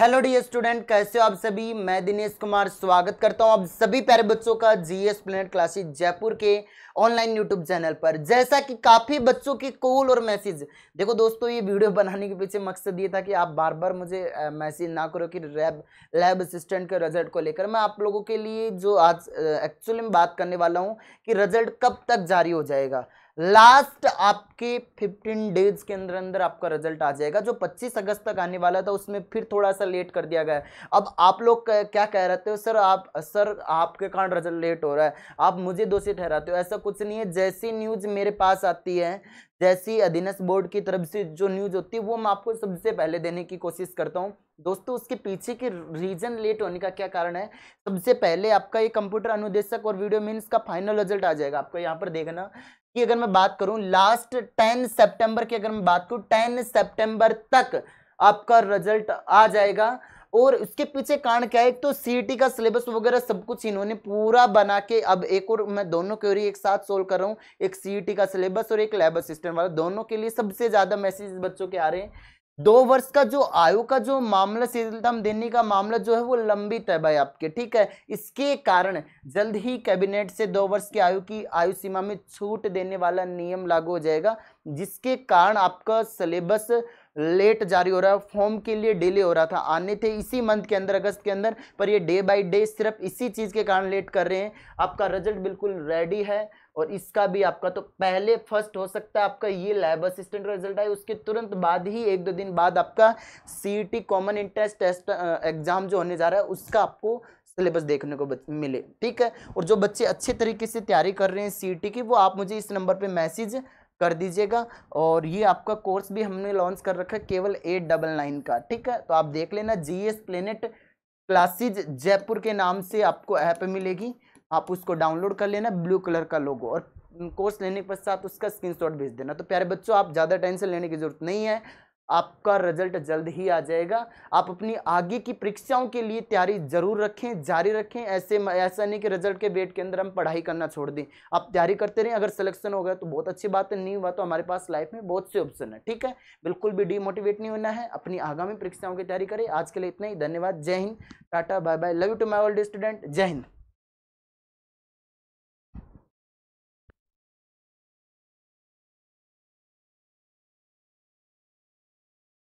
hello dear student कैसे हो आप सभी मैं दिनेश कुमार स्वागत करता हूं आप सभी प्यारे बच्चों का जीएस प्लेनेट क्लासेस जयपुर के ऑनलाइन यूट्यूब चैनल पर जैसा कि काफ़ी बच्चों की कॉल और मैसेज देखो दोस्तों ये वीडियो बनाने के पीछे मकसद ये था कि आप बार बार मुझे मैसेज ना करो कि रैब लैब असिस्टेंट के रिजल्ट को लेकर मैं आप लोगों के लिए जो आज एक्चुअली में बात करने वाला हूँ कि रिजल्ट कब तक जारी हो जाएगा लास्ट आपके 15 डेज के अंदर अंदर आपका रिजल्ट आ जाएगा जो 25 अगस्त तक आने वाला था उसमें फिर थोड़ा सा लेट कर दिया गया है अब आप लोग क्या कह रहे हो सर आप सर आपके कारण रिजल्ट लेट हो रहा है आप मुझे दोषी ठहराते हो ऐसा कुछ नहीं है जैसी न्यूज़ मेरे पास आती है जैसी अधीनस्थ बोर्ड की तरफ से जो न्यूज होती है वो मैं आपको सबसे पहले देने की कोशिश करता हूँ दोस्तों उसके पीछे के रीजन लेट होने का क्या कारण है सबसे पहले आपका ये कंप्यूटर अनुदेशक और वीडियो मीन का फाइनल रिजल्ट आ जाएगा आपको यहाँ पर देखना कि अगर मैं बात करूँ लास्ट टेन सेप्टेम्बर की अगर मैं बात करूँ टेन सेप्टेम्बर तक आपका रिजल्ट आ जाएगा और उसके पीछे कारण क्या है तो सीईटी का सिलेबस वगैरह सब कुछ इन्होंने पूरा बना के अब एक और मैं दोनों क्योरी एक साथ सोल्व कर रहा हूँ एक सीईटी का सिलेबस और एक लैब असिस्टेंट वाला दोनों के लिए सबसे ज़्यादा मैसेज बच्चों के आ रहे हैं दो वर्ष का जो आयु का जो मामला शीतलतम देने का मामला जो है वो लंबित है भाई आपके ठीक है इसके कारण जल्द ही कैबिनेट से दो वर्ष की आयु की आयु सीमा में छूट देने वाला नियम लागू हो जाएगा जिसके कारण आपका सिलेबस लेट जारी हो रहा है फॉर्म के लिए डिले हो रहा था आने थे इसी मंथ के अंदर अगस्त के अंदर पर ये डे बाई डे सिर्फ इसी चीज़ के कारण लेट कर रहे हैं आपका रिजल्ट बिल्कुल रेडी है और इसका भी आपका तो पहले फर्स्ट हो सकता है आपका ये लैब असिस्टेंट का रिजल्ट आए उसके तुरंत बाद ही एक दो दिन बाद आपका c e common interest test exam जो होने जा रहा है उसका आपको सिलेबस देखने को मिले ठीक है और जो बच्चे अच्छे तरीके से तैयारी कर रहे हैं सी e की वो आप मुझे इस नंबर पर मैसेज कर दीजिएगा और ये आपका कोर्स भी हमने लॉन्च कर रखा है केवल एट डबल नाइन का ठीक है तो आप देख लेना G S planet classes Jaipur के नाम से आपको ऐप मिलेगी आप उसको डाउनलोड कर लेना ब्लू कलर का लोगो और कोर्स लेने के पश्चात उसका स्क्रीनशॉट भेज देना तो प्यारे बच्चों आप ज़्यादा टेंशन लेने की जरूरत नहीं है आपका रिजल्ट जल्द ही आ जाएगा आप अपनी आगे की परीक्षाओं के लिए तैयारी जरूर रखें जारी रखें ऐसे ऐसा नहीं कि रिजल्ट के वेट के अंदर हम पढ़ाई करना छोड़ दें आप तैयारी करते रहें अगर सिलेक्शन हो गया तो बहुत अच्छी बात है नहीं हुआ तो हमारे पास लाइफ में बहुत से ऑप्शन है ठीक है बिल्कुल भी डीमोटिवेट नहीं होना है अपनी आगामी परीक्षाओं की तैयारी करें आज के लिए इतना ही धन्यवाद जय हिंद tata bye bye love you to my old student जय हिंद